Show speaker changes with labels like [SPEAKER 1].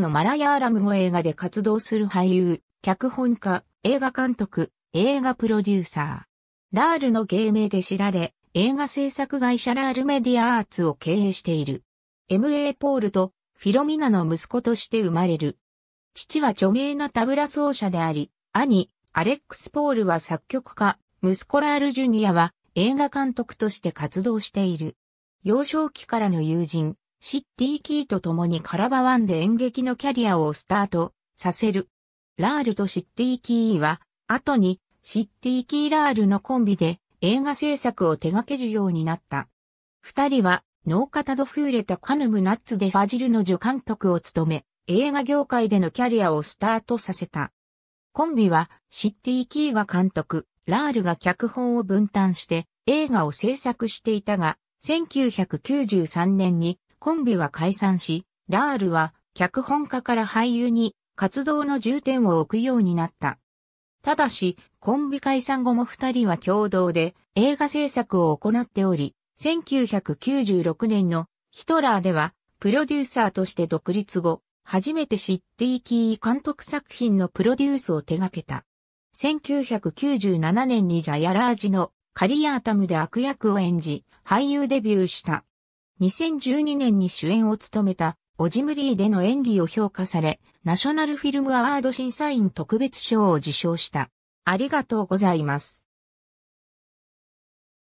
[SPEAKER 1] のマラヤーラム語映画で活動する俳優、脚本家、映画監督、映画プロデューサー。ラールの芸名で知られ、映画制作会社ラールメディアアーツを経営している。M.A. ポールとフィロミナの息子として生まれる。父は著名なタブラ奏者であり、兄、アレックス・ポールは作曲家、息子ラール・ジュニアは映画監督として活動している。幼少期からの友人、シッティ・キーと共にカラバワンで演劇のキャリアをスタートさせる。ラールとシッティ・キーは、後にシッティ・キー・ラールのコンビで映画制作を手掛けるようになった。二人は、ノーカタドフーレタ・カヌム・ナッツでファジルの助監督を務め、映画業界でのキャリアをスタートさせた。コンビは、シッティ・キーが監督、ラールが脚本を分担して映画を制作していたが、1993年にコンビは解散し、ラールは脚本家から俳優に活動の重点を置くようになった。ただし、コンビ解散後も二人は共同で映画制作を行っており、1996年のヒトラーではプロデューサーとして独立後、初めてシッティ・キー監督作品のプロデュースを手掛けた。1997年にジャヤラージのカリアータムで悪役を演じ、俳優デビューした。2012年に主演を務めた、オジムリーでの演技を評価され、ナショナルフィルムアワード審査員特別賞を受賞した。ありがとうございます。